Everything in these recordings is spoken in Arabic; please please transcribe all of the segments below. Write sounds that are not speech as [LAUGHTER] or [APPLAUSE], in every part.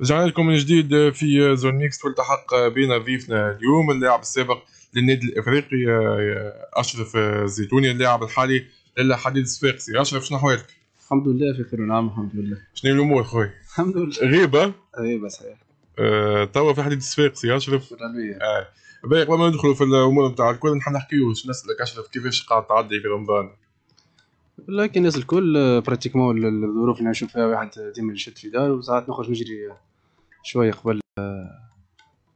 رجعنا لكم من جديد في زون ميكس والتحق بنا ضيفنا اليوم اللاعب السابق للنادي الافريقي آه، اشرف الزيتوني اللاعب الحالي للا حديد الصفاقسي اشرف شنو احوالك؟ الحمد لله في خير ونعم الحمد لله شنو الامور خويا؟ الحمد لله غيبه غيبه صحيح أه توا في حديد الصفاقسي اشرف آه. باهي قبل ما ندخلوا في الامور نتاع الكل نحن نحكيو نسالك اشرف كيفاش قاعد تعدي في رمضان؟ لكن الناس الكل براتيكمون آه، الظروف اللي نشوف فيها واحد آه، ديما يشد في داره وساعات نخرج نجري شويه قبل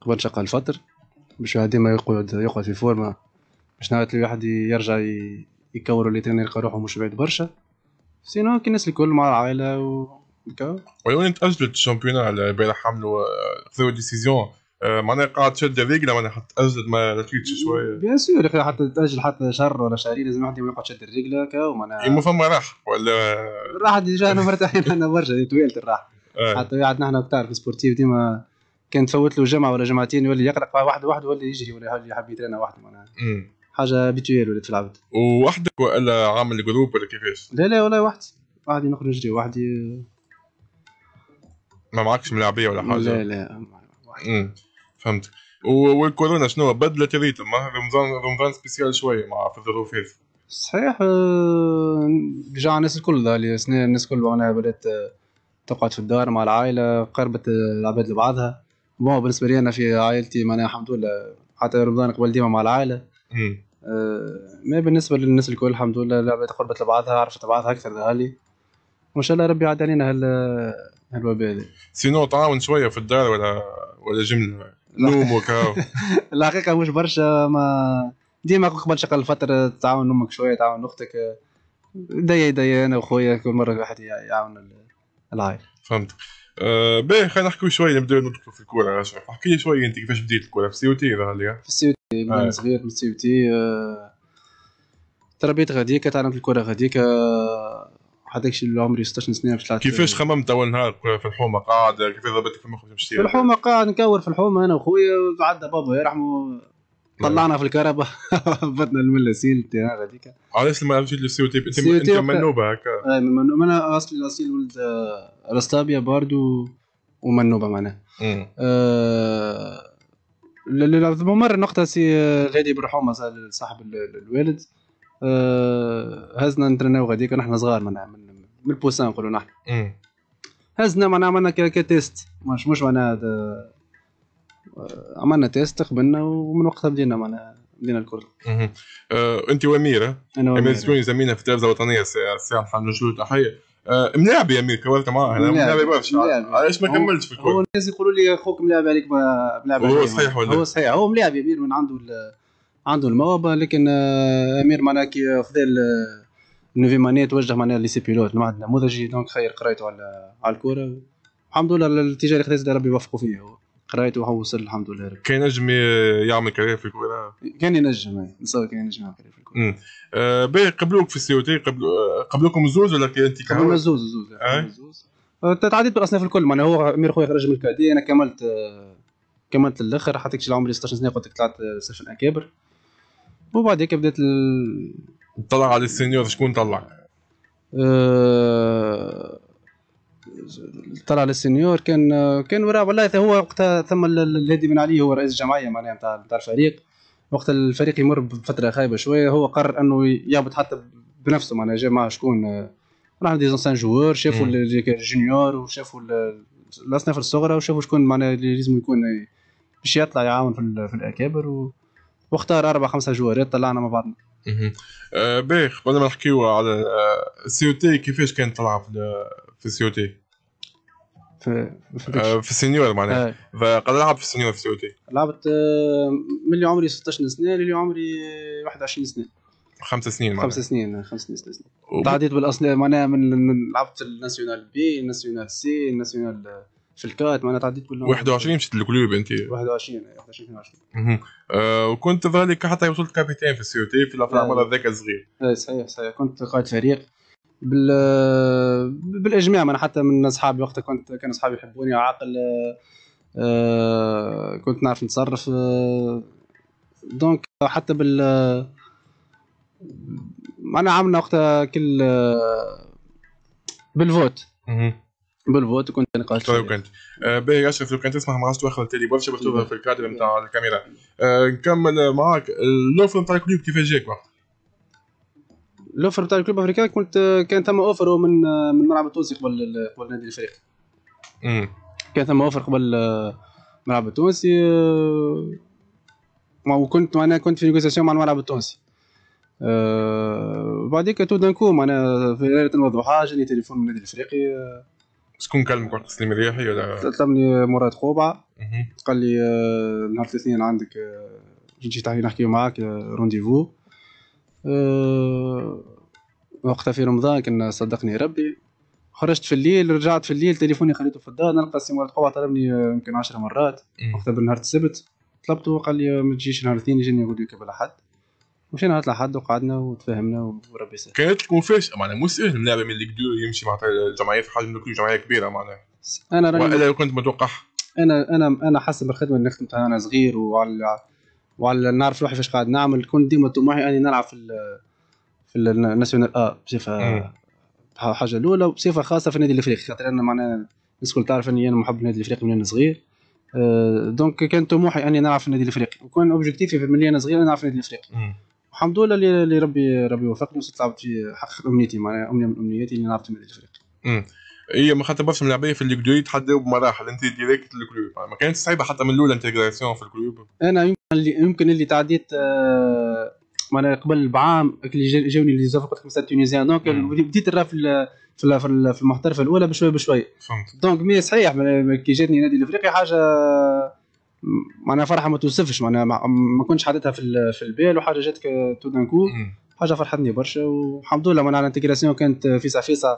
قبل شق الفطر باش ديما يقعد يقعد في فورما باش نهار الواحد يرجع يكور اللي ترين يلقى روحه مش بعيد برشا سينو كي الناس الكل مع العائله و وين تاجلت الشامبيون على بين حملوا خذوا ديسيزيون آه، معناها قاعد تشد الرجل معناها حتى تاجلت ما ركيتش شويه بيان سور حتى تاجل حتى شهر ولا شهرين لازم واحد يقعد تشد الرجل هكا ومعناها إيه، ما فما راحه ولا راحه ديجا انا مرتاحين انا برشا طويله الراحه إيه. حتى قعدنا نحن تعرف سبورتيف ديما كان تفوت له جمعه ولا جمعتين يولي يقرق واحد واحد ولا يجري ولا يحب يترنى وحده معناها حاجه بيتويل ولات في العبد ووحدك ولا عامل جروب ولا كيفاش؟ لا لا والله وحدي وحدي نخرج نجري وحدي ما معكش ملاعبيه ولا حاجه؟ لا لا وحدي. فهمت والكورونا شنو بدلت الريتم رمضان رمضان سبيسيال شويه مع في الظروف هذه صحيح رجع آه، الناس الكل الناس الكل معناها بدات تقعد في الدار مع العائله قربت العباد لبعضها بون بالنسبه لي انا في عائلتي معناها الحمد لله حتى رمضان قبل ديما مع العائله آه ما بالنسبه للناس الكل الحمد لله العباد قربت لبعضها عرفت بعضها اكثر لهالي وان شاء الله ربي يعدي علينا هال هالوباء هذا سينو تعاون شويه في الدار ولا ولا جمله نوم [LAUGHS] وكاو الحقيقه مش برشا ما ديما قبل شغل فتره تعاون امك شويه تعاون اختك دي دي انا وخويا كل مره واحد يعاون العائله فهمت أه باهي خلينا نحكي شويه نبداو ندخلوا في الكوره اشرف احكي لي شويه انت كيفاش بديت الكوره في سي او تي في السي او تي من آه. صغير من السي او تي أه تربيت غاديكا تعلمت الكره غاديكا هذاك الشيء اللي عمري 16 سنه باش كيفاش خممت اول نهار في الحومه قاعد كيفاش ضربتك في في الحومه قاعد نكور في الحومه انا وخويا عدى بابا يرحمه طلعنا في الكهرباء هبطنا [LAUGHS] الملا سيل هذا هذيك علاش ما مشيت للسي تي انت منوبه هكا آه، من انا اصلي اصيل ولد آه، رستابيا باردو ومنوبه معناها آه، مرة نقطة سي غادي برحومة صاحب الوالد هزنا نترناو غاديك نحن صغار معناها من, من البوسان نقولوا نحن هزنا معناها عملنا كتيست مش مش معناها عملنا تيست قبلنا ومن وقتها بدينا معنا بدينا الكل. آه، انت واميره انا واميره زميلنا في التلفزه الوطنيه الساعه نوجه له تحيه أه، ملاعب يا امير كملت معاه انا ملاعب برشا علاش ما كملتش في الكل هو الناس يقولوا لي اخوك ملاعب عليك ملاعب هو صحيح ولا هو صحيح هو ملاعب يا امير من عنده عنده الموهبه لكن آه، امير معناها كي فضل آه، نوفي ماني توجه معناها لي سي بيلوت نموذجي دونك خير قرايته على على الكوره الحمد لله الاتجاه اللي خذيته ربي يوفقه فيه هو وهو وصل الحمد لله رب كان ينجم يعمل كارير في الكوره كان ينجم نصور كان ينجم يعمل كارير في الكوره آه باهي قبلوك في السي او تي آه، قبلوكم زوز ولا انت قبلنا زوز زوز آه. زوز آه، تعديت بالاصناف الكل معناها هو امير خويا خرج من الكادي انا كملت كملت للاخر حتى كي عمري 16 سنه قلت لك طلعت سيشن اكابر وبعد هيك بدات ال... طلع على السينيور شكون طلع؟ أه... طلع للسنيور كان كان وراه والله هو وقتها ثم الهادي بن علي هو رئيس الجمعيه معناها نتاع نتاع الفريق وقت الفريق يمر بفتره خايبه شويه هو قرر انه يهبط حتى بنفسه معناها جاء مع شكون راح دي زانسان جوار شافوا الجونيور وشافوا الاصناف الصغرى وشافوا شكون معناها اللي لازم يكون باش يطلع يعاون في, في الاكابر و... واختار اربع خمسه جوارات طلعنا مع بعضنا آه، باهي قبل ما نحكيو على آه، سي او تي كيفاش كانت تلعب في سي او تي في في, آه، في السينيور معناها آه. فقد لعب في السينيور في سي او تي لعبت آه، من اللي عمري 16 سنه للي عمري 21 سنه خمس سنين خمس سنين خمس سنين ست سنين تعديت بالاصناف معناها من لعبت الناسيونال بي الناسيونال سي الناسيونال في الكات معناها تعديت بال 21 مشيت للكلوب انت 21 21 22 اها وكنت ظهر لك حتى وصلت كابيتان في السي او تي في العمر هذاك صغير اي صحيح صحيح كنت قائد فريق بال بالاجماع انا حتى من اصحابي وقتها كنت كان اصحابي يحبوني عاقل آه، كنت نعرف نتصرف آه، دونك حتى بال انا عامله وقتها كل آه، بالفوت بالفوت كنت نقاش طيب كنت باهي اشرف لو كان تسمح راسك تواخر تالي برشا باش في الكادر نتاع الكاميرا نكمل معاك اللوفر نتاع الكليب كيفاش جاك وقتها الاوفر بتاع الكلوب افريكان كنت كان ثم اوفر من من الملعب التونسي قبل قبل النادي الافريقي كان ثم اوفر قبل الملعب التونسي آه، وكنت معناها كنت في نيغوسياسيون مع الملعب التونسي أه بعديك تو دانكو معناها في ليله الضحى جاني تليفون من النادي الافريقي شكون آه. كلمك وقت تسليم الرياحي ولا كلمني مراد قوبعة قال لي آه، نهار الاثنين عندك نجي نحكي معاك رونديفو أه وقتها في رمضان كنا صدقني ربي خرجت في الليل رجعت في الليل تليفوني خليته في الدار نلقى سي موالد قوة طلبني أه، يمكن 10 مرات وقتها بالنهار السبت طلبته وقال لي ما تجيش نهار الاثنين يجيني يقول لك بالاحد مشينا نهار الاحد وقعدنا وتفاهمنا وربي يسهل كانت تكون فاش معناها مو سهل من من اللي يمشي معناتها الجمعيه في حجم جمعيه كبيره معناها انا راني والا كنت متوقع انا انا انا حسب الخدمه اللي نخدمتها انا صغير وعلى وعلى نعرف روحي فاش قاعد نعمل كنت ديما طموحي اني نلعب في في الناسيونال اه بصفه حاجه الاولى وبصفه خاصه في النادي الافريقي خاطر انا معناها الناس الكل تعرف اني انا محب النادي الافريقي من انا صغير أه دونك كان طموحي اني نلعب في النادي الافريقي وكان اوبجيكتيفي من انا صغير نلعب في النادي الافريقي الحمد لله اللي ربي ربي وفقني وصرت لعبت في حق امنيتي معناها امنيه من امنياتي اللي نلعب في النادي الافريقي هي ما خاطر برشا من في الكلوب تحداو بمراحل انت ديريكت للكلوب ما كانتش صعيبه حتى من الاولى انتيغراسيون في الكلوب انا اللي يمكن اللي تعديت آه، معناها قبل بعام اللي جاوني لي زوفر قلت لك مثلا تونيزيان دونك بديت نرى في في في المحترفه الاولى بشويه بشويه فهمت دونك مي صحيح كي جاتني نادي الافريقي حاجه معناها فرحه ما توصفش معناها ما كنتش حاططها في في البال وحاجه جاتك تو دان كو حاجه فرحتني برشا والحمد لله معناها الانتيغراسيون كانت فيسع فيسع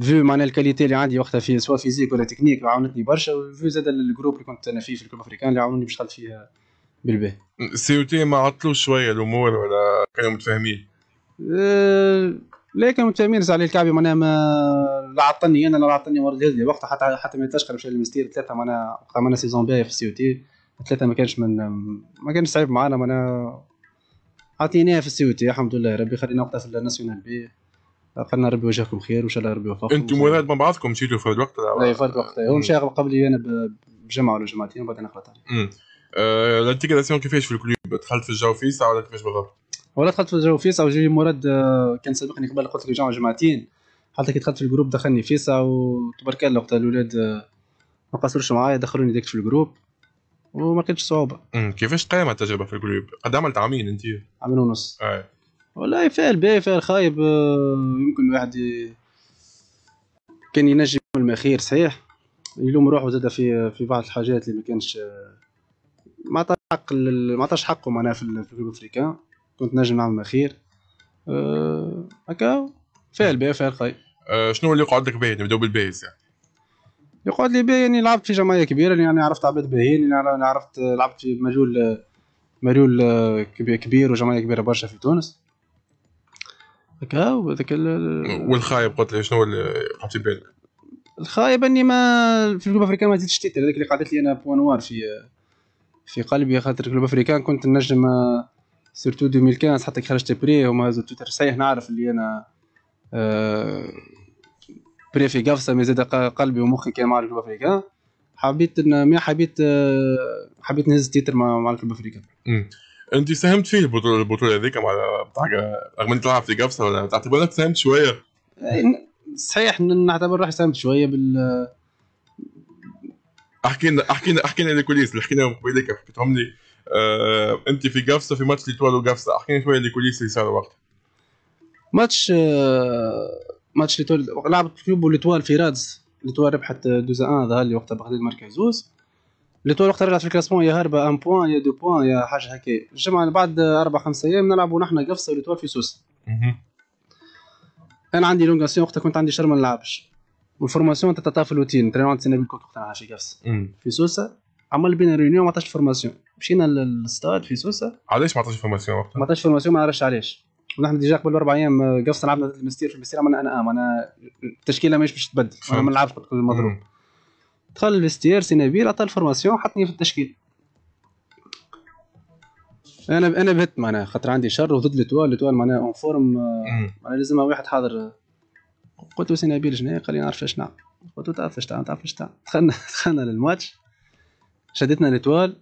فيو معناها الكاليتي اللي عندي وقتها في سواء فيزيك ولا تكنيك عاونتني برشا وفيو زاد الجروب اللي كنت انا فيه في الكوب افريكان اللي عاونوني باش دخلت فيه بالباهي تي ما عطلوش شويه الامور ولا كانوا متفاهمين أه لا كانوا متفاهمين علي الكعبي معناها ما لا عطلني انا لا عطلني ورد لي وقتها حتى حتى ما تشكر مشى للمستير ثلاثه معناها وقتها معناها سيزون باهي في او تي ثلاثه ما كانش من ما كانش صعيب معانا معناها عطيناها في او تي الحمد لله ربي خلينا وقتها في الناسيونال بي قلنا ربي وجهكم خير وان شاء الله ربي يوفقكم انتم مراد مع بعضكم مشيتوا في الوقت اي في الوقت هو مشى قبلي انا بجمعه ولا جمعتين وبعدين خلط عليه Euh, آه لانتيغراسيون كيفاش في الكلوب دخلت في الجو فيسا ولا كيفاش بالضبط؟ ولا دخلت في الجو فيسا وجي مراد كان سابقني قبل قلت لك جامعه جمعتين حتى كي دخلت في الجروب دخلني فيسا وتبارك الله وقتها الاولاد آه، ما قصروش معايا دخلوني ديك في الجروب وما لقيتش صعوبه كيفاش قايمه التجربه في الجروب؟ قد عملت عامين انت؟ عامين ونص اي والله فعل باهي فعل خايب آه، يمكن الواحد كان ينجم المخير صحيح يلوم روحه زاد في آه، في بعض الحاجات اللي ما كانش ما عطاش حق ما عطاش حقه معناها في الجروب افريكان كنت نجم نعمل خير أه، هكا فعل بها فعل خير أه، شنو اللي يقعد لك باهي نبداو بالبيز يعني يقعد لي باهي يعني لعبت في جمعيه كبيره يعني عرفت عباد باهيين يعني عرفت لعبت في مجهول مريول آه، كبير وجمعيه كبيره برشا في تونس هكا وذاك والخايب قلت لي شنو اللي قعدت في بالك الخايب اني ما في الجروب افريكان ما زدتش تيتر هذاك اللي قعدت لي انا بوانوار في في قلبي خاطر كلوب افريكان كنت نجم سيرتو 2015 حتى كي خرجت بري وما تويتر صحيح نعرف اللي انا آه، بري في قفصه مي زاد قلبي ومخي كان مع كلوب افريكان حبيت ما حبيت آه، حبيت نهز تيتر مع, كلوب افريكان انت ساهمت فيه البطوله البطوله هذيك مع بتاع رغم انك تلعب في قفصه ولا تعتبر انك ساهمت شويه صحيح نعتبر روحي ساهمت شويه بال احكينا احكينا احكينا لي كوليس اللي حكيناهم قبيلك حكيتهم لي آه انت في قفصه في ماتش ليتوال وقفصه احكينا شويه لي كوليس اللي صار وقتها ماتش آه ماتش ليتوال لعبت كيوب وليتوال في رادز ليتوال ربحت دوزا ان ظهر لي وقتها بغداد المركز زوز ليتوال وقتها رجعت في الكلاسمون يا هربه 1 بوان يا دو بوان يا حاجه هكا الجمعه بعد اربع خمس ايام نلعبوا نحن قفصه وليتوال في سوسه انا عندي لونغاسيون وقتها كنت عندي شر ما نلعبش والفورماسيون تعطيها في الروتين ترينون تسنى بالكوت تاع شي كاس في سوسه عمل بينا ريونيون ما عطاش فورماسيون مشينا للستاد في سوسه علاش ما عطاش فورماسيون وقتها؟ ما عطاش فورماسيون ما نعرفش علاش ونحن ديجا قبل اربع ايام آه، قفص لعبنا ضد المستير في المستير عملنا انا ام انا التشكيله ماهيش باش تبدل انا ما نلعبش المضروب دخل المستير سي نبيل عطى الفورماسيون حطني في التشكيل انا انا بهت معناها خاطر عندي شر وضد لتوال لتوال معناها اون آه، فورم معناها لازم واحد حاضر قلت له سي نبيل جناي قال لي نعرف شنا قلت له تعرف شتا تعرف شتا دخلنا [LAUGHS] دخلنا للماتش شدتنا كون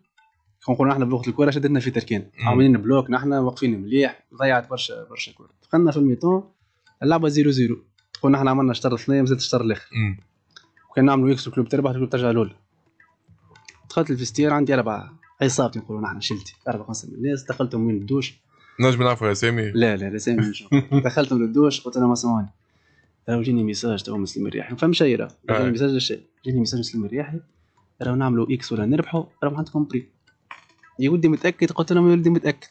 كنقولوا نحن بلغه الكره شدتنا في تركين عاملين بلوك نحن واقفين مليح ضيعت برشا برشا كره دخلنا في الميتون اللعبه زيرو زيرو قلنا نحن عملنا شطر ثنيه مازالت شطر الاخر وكان نعملوا يكسر كلوب تربح الكلوب ترجع الاولى دخلت الفيستير عندي اربعه عصابتي نقولوا نحن شلتي اربعة خمسه من الناس دخلتهم وين الدوش نجم نعرفوا اسامي لا لا سامي [LAUGHS] دخلتهم للدوش قلت لهم اسمعوني راه جيني ميساج تو مسلم الرياحي ما فهمش راه ميساج الشيء جاني ميساج مسلم الرياحي راه نعملوا اكس ولا نربحوا راه عندكم بري يا ولدي متاكد قلت لهم يا ولدي متاكد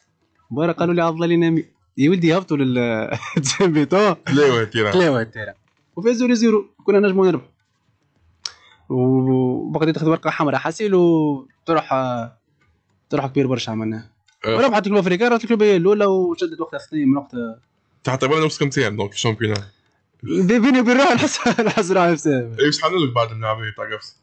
برا قالوا لي عض لينا يا ولدي هبطوا لل تسميتو تلاوه تيرا تلاوه تيرا وفازوا لي زيرو كنا نجموا نربحوا وبقيت تاخذ ورقه حمراء حاسيل وتروح تروح كبير برشا عملناها وربحت كلوب افريكا راه الكلوب بيا الاولى وشدت وقت اصلي من وقت تعتبر نفسكم نفس كم دونك الشامبيونات بيني وبين روحي نحس نحس [LAUGHS] روحي مساهم ايش شحال لك بعد من تاع قفص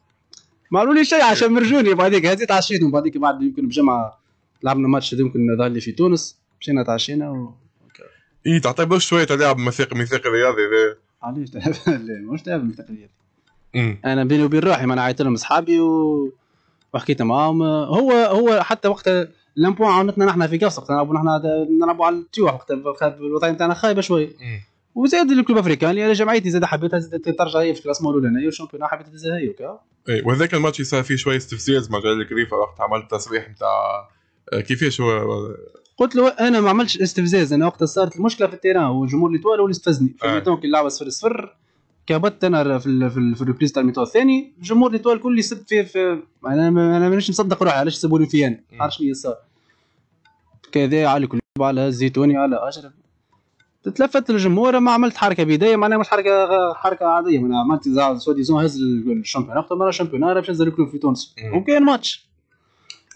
ما قالوا لي شيء عشان مرجوني بعديك هذه تعشيتهم بعديك بعد يمكن بجمعه لعبنا ماتش يمكن ظهر لي في تونس مشينا تعشينا و... اي تعتبر شويه تلعب مثاق ميثاق رياضي إيه. علاش [LAUGHS] لا مش تلعب ميثاق رياضي انا بيني وبين روحي ما انا عيطت لهم اصحابي و... وحكيت معاهم هو هو حتى وقت لامبوان عاونتنا نحن في قفص نلعبوا نحن نلعبوا على التيوح وقت الوطني تاعنا خايبه شويه وزاد كلوب افريكان اللي يعني جمعيتي زاد حبيتها زاد ترجع هي في الكلاسمون الاولاني والشامبيون حبيتها زاد هي وكا اي وهذاك الماتش صار فيه شويه استفزاز مع جلال الكريفه وقت عملت تصريح نتاع آه، كيفاش هو قلت له انا ما عملتش استفزاز انا وقتها صارت المشكله في التيران والجمهور اللي طوال هو اللي استفزني فماتون آه. كي اللعبه صفر صفر كبت انا في الـ في, في الريبليس تاع الميتو الثاني الجمهور اللي طوال الكل يسب فيه في انا انا مانيش مصدق روحي علاش سبوا لي فيه انا عارف شنو صار كذا على كل على الزيتوني على اشرف تتلفت الجمهور ما عملت حركه بدايه معناها مش حركه حركه عاديه معناها عملت سو ديزون هز الشامبيون اكثر مره شامبيون باش نزل الكلوب في تونس وكان إيه. ماتش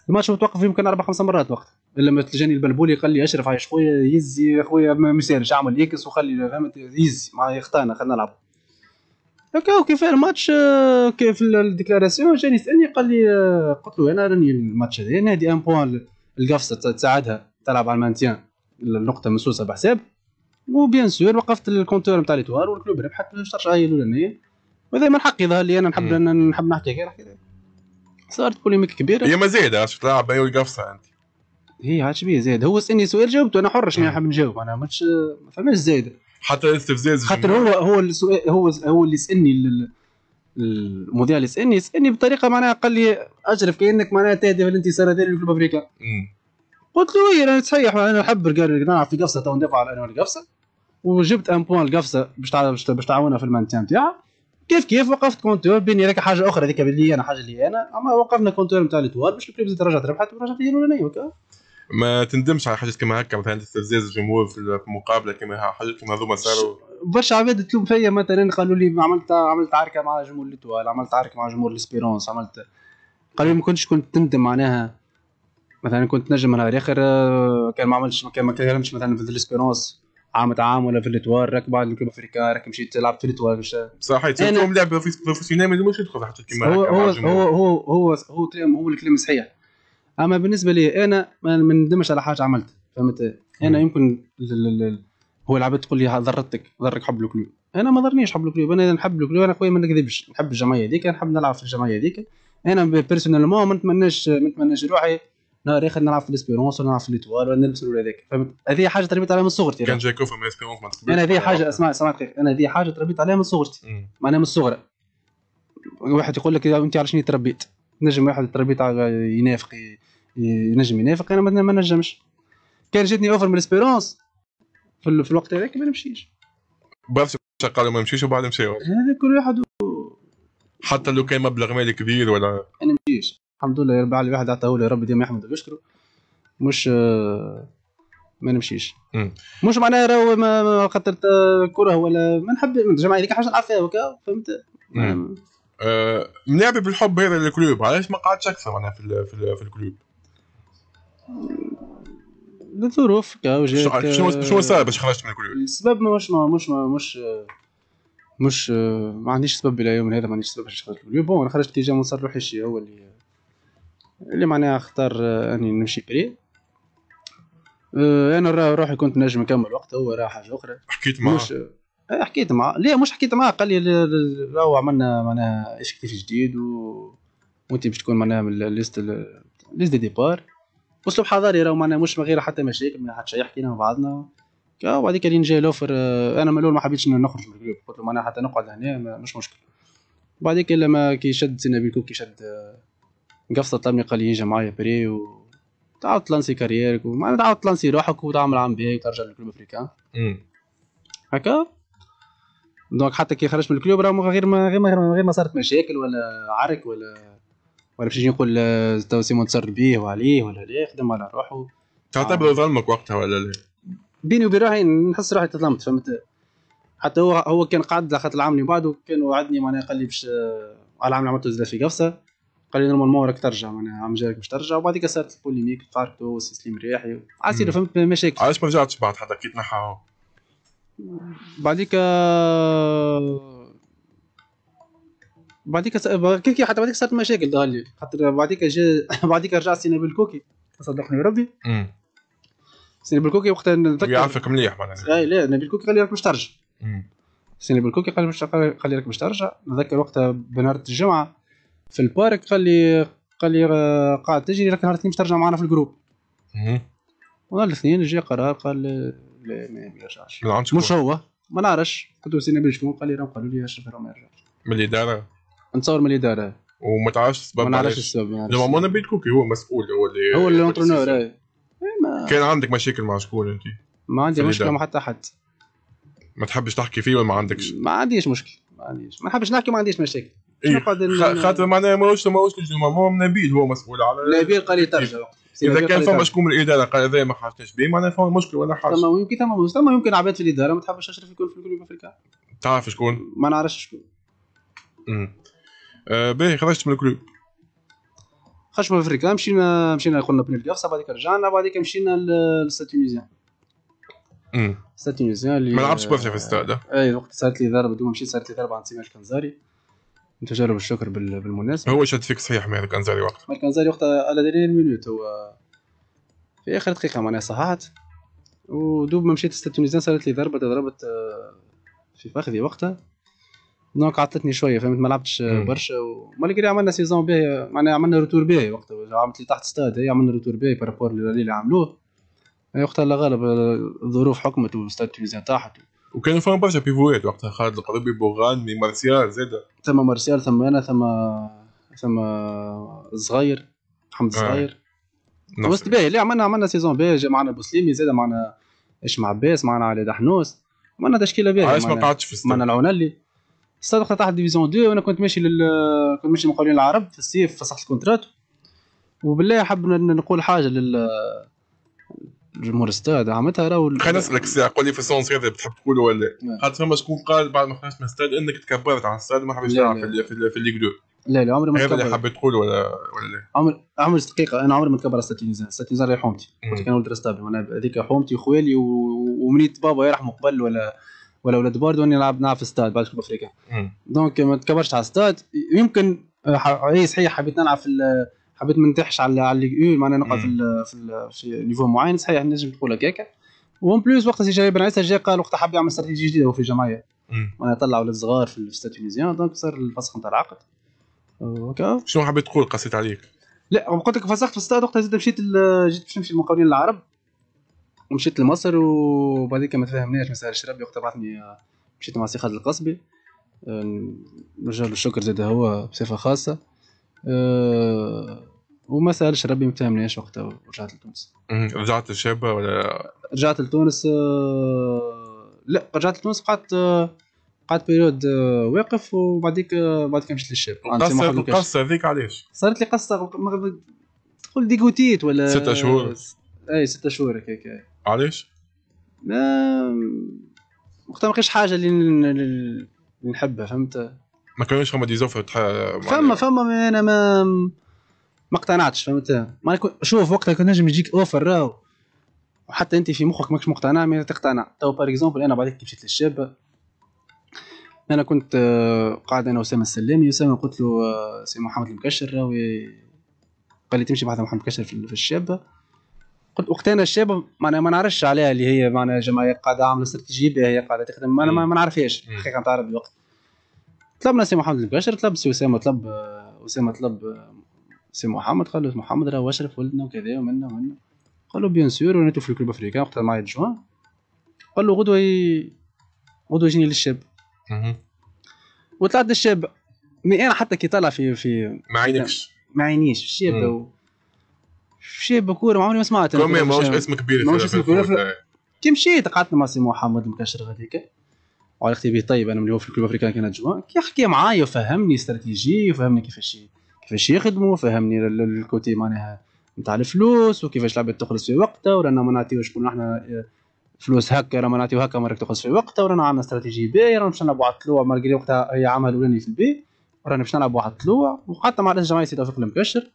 الماتش متوقف فيه يمكن اربع خمس مرات وقت ما تلجاني البلبولي قال لي اشرف عايش خويا يزي خويا ما يسالش اعمل اكس وخلي فهمت يزي مع يختانا خلينا نلعب هكا وكيف الماتش آه، كيف الديكلاراسيون جاني يسالني قال لي آه، قلت له انا راني الماتش هذا نادي ان بوان القفصه تساعدها تلعب على المانتيان النقطه مسوسه بحساب وبيان سور وقفت الكونتور نتاع ليتوار والكلوب ربحت حتى ما شرش اي الاولانيه وهذا من حقي ظهر لي انا نحب نحب نحكي غير نحكي صارت بوليميك كبيره هي ما زايده شفت لاعب ايوه قفصه انت هي عاد شبيه زايد هو سالني سؤال جاوبته انا حر شنو نحب نجاوب انا مش ما فماش زايده حتى استفزاز خاطر هو هو السؤال هو هو اللي سالني المذيع اللي سالني سالني بطريقه معناها قال لي اجرف كانك معناها تهدف الانتصار هذا لجنوب افريقيا قلت له اي راني تسيح انا نحب نعرف في قفصه تو ندافع على عنوان القفصه وجبت ان بوان القفصه باش تعاونها في المانتيان تاعها كيف كيف وقفت كونتور بيني لك حاجه اخرى هذيك اللي انا حاجه اللي انا اما وقفنا كونتور نتاع الاتوار باش البليبز رجعت ربحت ورجعت هي الاولانيه ما تندمش على حاجات كما هكا مثلا استفزاز الجمهور في مقابله كما حاجات كما هذوما صاروا برشا عباد تلوم فيا مثلا قالوا لي عملت عملت عركه مع جمهور الاتوال عملت عركه مع جمهور الاسبيرونس عملت قالوا لي ما كنتش كنت تندم معناها مثلا كنت نجم نهار اخر آه، كان ما عملتش كان ما كلمتش مثلا في الاسبيرونس عام عام ولا في الاتوار راك بعد الكلوب افريكا راك مشيت لعبت في الاتوار صح تشوفهم لعبه بروفيسيونيل ما يدوش يدخل حتى كيما هو هو هو هو هو هو الكلام هو الكلام صحيح اما بالنسبه لي انا ما ندمش على حاجه عملت فهمت انا يمكن هو العباد تقول لي ضرتك ضرك حب الكلوب انا ما ضرنيش حب الكلوب انا نحب الكلوب انا خويا ما نكذبش نحب الجمعيه هذيك نحب نلعب في الجمعيه هذيك انا مون ما نتمناش ما نتمناش روحي نهار اخر نلعب في الاسبيرونس ولا نلعب في ليتوال ولا نلبس ولا هذاك فهمت هذه حاجه تربيت عليها من صغرتي كان جاكو فما اسبيرونس ما تقبلش انا هذه حاجه اسمع اسمع دقيقه انا هذه حاجه تربيت عليها من صغرتي معناها من الصغرى واحد يقول لك انت على شنو تربيت نجم واحد تربيت ينافق ينجم ينافق انا ما نجمش كان جاتني اوفر من الاسبيرونس في, في الوقت هذاك ما نمشيش برشا قالوا ما نمشيش وبعد مشاو هذا كل واحد و... حتى لو كان مبلغ مالي كبير ولا انا الحمد لله رب العالمين واحد عطاه لي ربي ديما يحمده ويشكره مش آه، ما نمشيش مش معناها راهو ما خاطر كره ولا ما نحب الجماعه هذيك حاجه نعرفها وكا فهمت نعم. أه ملعبي بالحب هذا للكلوب علاش ما قعدش اكثر انا في في, في الكلوب الظروف شنو شنو صار باش خرجت من الكلوب السبب مش ما مش ما مش مش آه، ما عنديش سبب الى يوم هذا ما عنديش سبب باش خرجت من الكلوب بون انا خرجت كي جا منصر روحي هو اللي اللي معناها اختار آه، اني نمشي بري آه، انا روحي كنت نجم نكمل وقت هو راه حاجه اخرى حكيت معاه مش آه، حكيت معاه لا مش حكيت معاه قال لي راهو عملنا معناها ايش كيف جديد و وانت باش تكون معناها من ليست ليست دي ديبار اسلوب حضاري راهو معناها مش من غير حتى مشاكل ما حتى شي حكينا مع بعضنا وبعد اللي جاي الاوفر انا من الاول ما حبيتش نخرج من الجروب قلت له معناها حتى نقعد هنا مش مشكل بعديك لما كي شد سينا بيكو كي شد قفصه طلبني قال لي يجي معايا بري و تعاود تلانسي كاريرك ومعناها تعاود تلانسي روحك وتعمل عام بي وترجع للكلوب افريكان هكا دونك حتى كي خرجت من الكلوب راه غير ما غير ما غير ما, غير ما صارت مشاكل ولا عرك ولا ولا باش نجي نقول تو سيمون تصر بيه وعليه ولا لا خدم على روحه تعتبر آه. ظلمك وقتها ولا لا؟ بيني وبين روحي نحس روحي تظلمت فهمت حتى هو هو كان قاعد خاطر العام اللي بعده كان وعدني معناها قال لي باش على العام اللي عملته في قفصه قال لي نورمالمون راك ترجع معناها عم جايك باش ترجع وبعديك صارت البوليميك فاركتو وسيسليم رياحي عسير فهمت مشاكل علاش ما رجعتش بعد حتى كي تنحى بعديك آه، بعديك كيكي حتى بعديك صارت مشاكل لي خاطر بعديك جا [LAUGHS] بعديك رجع سينا بالكوكي صدقني ربي سينا بالكوكي وقتها نتذكر يعرفك مليح معناها اي لا نبيل كوكي قال لي راك باش ترجع سينا بالكوكي قال لي راك باش ترجع نتذكر وقتها بنهار الجمعه في البارك قال لي قال لي آه، قاعد تجري لكن نهار الاثنين باش ترجع معنا في الجروب ونهار الاثنين جا قرار قال لا ما يرجعش مش هو ما نعرفش له سي نبيل شكون قال لي راهم قالوا لي اشرف راه ما يرجعش من الاداره نتصور من الاداره وما تعرفش السبب ما نعرفش السبب لما ما بيت كوكي هو مسؤول هو اللي هو اللي اونترونور إيه. إيه، كان عندك مشاكل مع شكون انت؟ ما عندي مشكله مع حتى حد ما تحبش تحكي فيه ولا ما عندكش؟ ما عنديش مشكل ما عنديش ما نحبش نحكي ما عنديش مشاكل إيه. خاطر معناها ماهوش ماهوش نجم نبيل هو مسؤول على نبيل قال إيه. يترجم اذا كان فما شكون من الاداره قال هذا ما حاجتش به معناها فما مشكل ولا حاجه ثم يمكن ثم ثم يمكن عباد في الاداره ما تحبش اشرف يكون في الكلوب افريقيا تعرف شكون؟ ما نعرفش شكون امم باهي خرجت من الكلوب خرجت من افريقيا مشينا مشينا قلنا بني بنلقاف بعديك رجعنا بعديك مشينا تونيزيان امم تونيزيان اللي ما لعبتش برشا في الستاد اي وقت صارت لي ضربه دوما مشيت صارت لي ضربه عند سيمان الكنزاري تجارب الشكر بالمناسبه هو شاد فيك صحيح مالك انزاري وقت مالك انزاري وقت على دليل المينوت هو في اخر دقيقه معناها صححت ودوب ما مشيت تونيزيان صارت لي ضربه ضربت آه، في فخذي وقتها دونك عطتني شويه فهمت ما لعبتش برشا ومالغري عملنا سيزون باهي معناها عملنا روتور باهي وقتها عملت لي تحت ستاد هي عملنا روتور باهي بارابور اللي عملوه وقتها الله غالب آه، الظروف حكمت وستاد تونيزيان طاحت وكانوا فما برشا بيفوات وقتها خالد القضيبي بوغان مارسيال زاد ثم مارسيال ثم انا ثم ثم صغير حمد آه. صغير وسط باهي لا عملنا عملنا سيزون باهي جا معنا بوسليمي زاد معنا اشمع عباس معنا علي دحنوس عملنا تشكيله باهي علاش ما قعدتش في معنا العونلي صادق تحت ديفيزيون 2 وانا كنت ماشي لل كنت ماشي للمقاولين العرب في الصيف فسخت الكونترات وبالله حب نقول حاجه لل جمهور استاد عملتها راهو خلينا نسالك ساعه قول لي في السونس هذا بتحب تقول ولا خاطر فما شكون قال بعد ما خرجت من استاد انك تكبرت على استاد ما حبيتش تلعب في, في, في الليغ 2 لا لا عمري ما تكبر اللي حبيت تقول ولا ولا لا عمري دقيقه انا عمري ما تكبر على تونيزان تونيزان راهي حومتي كنت كان ولد رستابي هذيك حومتي وخوالي و... ومنيت بابا يرحمه قبل ولا ولا ولاد بارد واني نلعب نلعب في استاد بعد كوب افريقيا دونك ما تكبرش على استاد يمكن اي صحيح حبيت نلعب في حبيت ما ندحش على على اللي معناها نقع في في, نيفو معين صحيح نجم تقول هكاك وان بليس وقت اللي جاي بن عيسى جا قال وقت حب يعمل استراتيجيه جديده هو في الجمعيه معناها طلعوا للصغار في الستات تونيزيان دونك صار الفسخ نتاع العقد شنو حبيت تقول قصيت عليك؟ لا قلت لك فسخت في الستاد وقتها زدت مشيت جيت باش نمشي للمقاولين العرب ومشيت لمصر وبعديك ما تفهمناش ما سهلش ربي وقتها بعثني مشيت مع سي خالد القصبي آه، نرجع له الشكر زاد هو بصفه خاصه آه، وما سالش ربي ما فهمنيش وقتها ورجعت لتونس رجعت للشابه ولا رجعت لتونس آه، لا رجعت لتونس قعدت آه، قعدت بيريود آه، واقف وبعديك بعدك مشيت للشاب القصه هذيك علاش؟ صارت لي قصه تقول ديكوتيت ولا ستة شهور اي ستة شهور هكاك علاش؟ ما وقتها ما كانش حاجه اللي نحبها فهمت؟ ما كانوش فما ديزوفر فما فما انا ما ما اقتنعتش فهمت ما شوف وقتها كان نجم يجيك اوفر راهو وحتى انت في مخك ماكش مقتنع ما تقتنع تو باغ اكزومبل انا بعديك مشيت للشاب انا كنت آه، قاعد انا وسام السلامي وسام قلت له آه، سي محمد المكشر راهو قال لي تمشي بعد محمد المكشر في الشاب قلت وقتها انا الشاب معناها ما نعرفش عليها اللي هي معناها جمعيه قاعده عامله استراتيجيه بها هي قاعده تخدم انا ما نعرفهاش الحقيقه نتاع الوقت طلبنا سي محمد المكشر طلب سي اسامه طلب اسامه آه، طلب سي محمد قال له محمد راه واشرف ولدنا وكذا ومنا ومنا قال له بيان سور وانا في الكلوب افريكان وقتها معايا جوان قال له غدوه غدوه يجيني للشاب وطلعت للشاب مي انا حتى كي طلع في في ما عينكش ما عينيش في الشاب و... في كوره ما عمري ما سمعت كومي ماهوش اسم كبير ماهوش اسم كبير كي مشيت قعدت مع سي محمد المكشر هذيك وعلاقتي به طيب انا من هو في الكلوب افريكان كانت جوان كي حكي معايا وفهمني استراتيجي وفهمني كيفاش كيفاش يخدموا فهمني الكوتي معناها نتاع الفلوس وكيفاش لعبت تخلص في وقتها ورانا ما نعطيوش كنا احنا آه، فلوس هكا رانا نعطيو هكا مرة تخلص في وقتها ورانا عندنا استراتيجي باهية رانا باش نلعبوا على الطلوع مالغري وقتها هي عامها الاولاني في البي رانا باش نلعبوا على الطلوع وحتى مع الجمعيه سي توفيق المكشر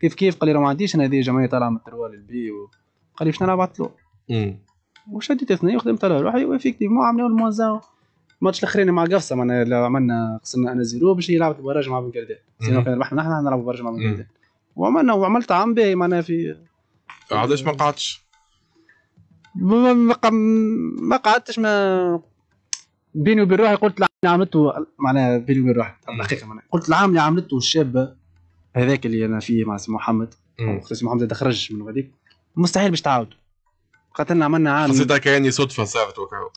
كيف كيف قال لي ما عنديش انا هذه جمعيه طالعه من التروا للبي قال لي باش نلعب على الطلوع وشديت اثنين وخدمت على روحي وفيكتيفمون عملوا الموازاو الماتش الاخراني مع قفصه معناها اللي عملنا خسرنا انا زيرو باش يلعب برج مع بن قردان كان ربحنا نحن نلعبوا برج مع بن وعملنا وعملت عام باهي معناها في علاش ما قعدتش؟ ما قعدتش ما بيني وبين روحي قلت العام اللي عملته معناها بيني وبين روحي الحقيقه معناها قلت العام اللي عملته الشاب هذاك اللي انا فيه مع سي محمد وقت سي محمد هذا خرج من غاديك مستحيل باش تعاود خاطرنا عملنا عام حسيتها كاني صدفه صارت وكاو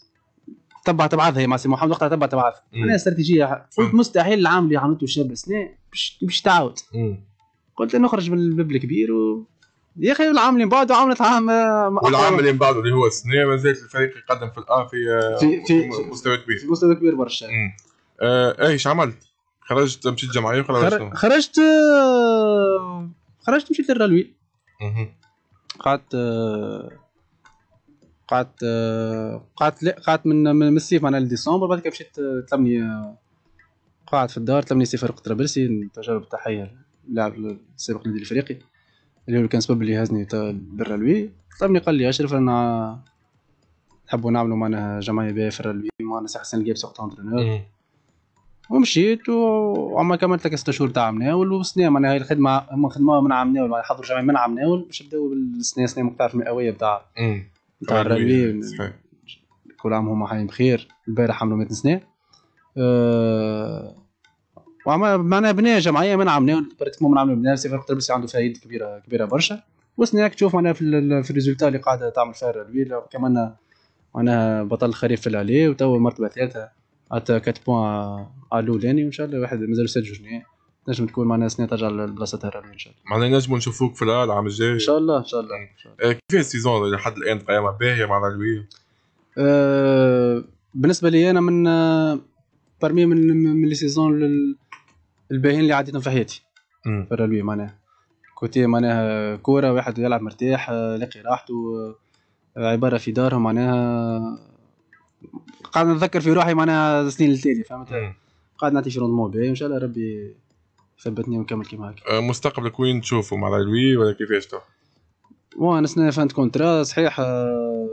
تبعت بعضها مع سي محمد وقتها تبعت بعضها انا استراتيجيه قلت مستحيل العام اللي عملته شاب سنة باش تعاود قلت نخرج من الباب الكبير و... يا اخي العام اللي من بعده عملت عام آه، والعام اللي من بعده اللي هو السنه ما الفريق يقدم في الان في آه، في مستوى كبير في مستوى كبير برشا آه إيه، ايش عملت؟ خرجت مشيت جمعيه ولا خرجت خرجت آه، خرجت مشيت للرالوي قعدت قعدت قعدت لا قعدت من من الصيف معناها لديسمبر بعد كي مشيت تلمني آه، قاعد في الدار تلمني سي فرقة طرابلسي تجارب التحية لاعب السابق النادي الافريقي اللي كان سبب اللي هزني برا لوي طلبني قال لي اشرف انا نحبوا نعملوا معناها جمعيه بها في الرالوي معنا سي حسن الجيب سوقت ومشيت وعما كملت لك ست شهور تاع عمناول وسنه معناها هاي الخدمه هما خدموها من عمناول حضروا جمعيه من عمناول باش يبداو بالسنه سنه مقطع في المئويه بتاع تاع الرمي كل عام هما حايم بخير البارح عملوا 100 سنه أه، وعم معنا بنية جمعيه ما عملناه براتيكمون ما سي فرق تربسي عنده فايد كبيره كبيره برشا وسناك تشوف معناها في, في الريزولتا اللي قاعده تعمل فيها الويل كمان معناها بطل الخريف في العليه وتو مرتبه ثالثه حتى 4 بوان على الاولاني وان شاء الله واحد مازال سجل جنيه نجم تكون معناها سنه ترجع تاع تهرب ان شاء الله معناها نجموا نشوفوك في العام الجاي ان شاء الله ان شاء الله, إن شاء الله. إيه، كيف السيزون لحد الان تقيمها باهيه مع لوية؟ أه بالنسبه لي انا من برمي آه، من من لي سيزون الباهين اللي عديتهم في حياتي في الرلوي معناها كوتي معناها كوره واحد يلعب مرتاح آه، لاقي راحته آه، عباره في دارهم معناها قاعد نتذكر في روحي معناها السنين التالية فهمت قاعد نعطي في روندمون باهي ان شاء الله ربي ثبتني ونكمل كيما هكا آه، مستقبلك وين تشوفه مع لوي ولا كيفاش تو؟ بون سنه فانت كونترا صحيح آه،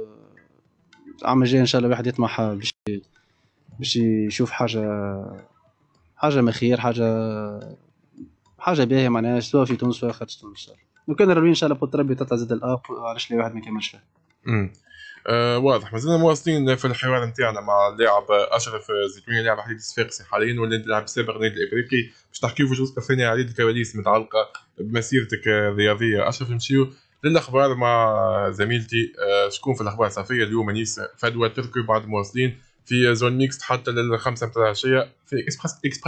العام الجاي ان شاء الله الواحد يطمح باش باش يشوف حاجه حاجه مخير خير حاجه حاجه باهيه معناها سواء في تونس سواء خارج تونس لو كان الله ان شاء الله بوت ربي تطلع زاد الاب علاش لي واحد ما يكملش فيها آه واضح مازلنا مواصلين في الحوار نتاعنا مع اللاعب اشرف زيتوني لاعب حديد الصفاقسي حاليا واللي لاعب سابق نادي الافريقي باش تحكيو في جزء ثاني عديد الكواليس متعلقه بمسيرتك الرياضيه اشرف نمشيو للاخبار مع زميلتي آه شكون في الاخبار الصحفيه اليوم انيس فدوى تركي بعد مواصلين في زون ميكس حتى للخمسه متاع العشيه في اكسبريس اكسبريس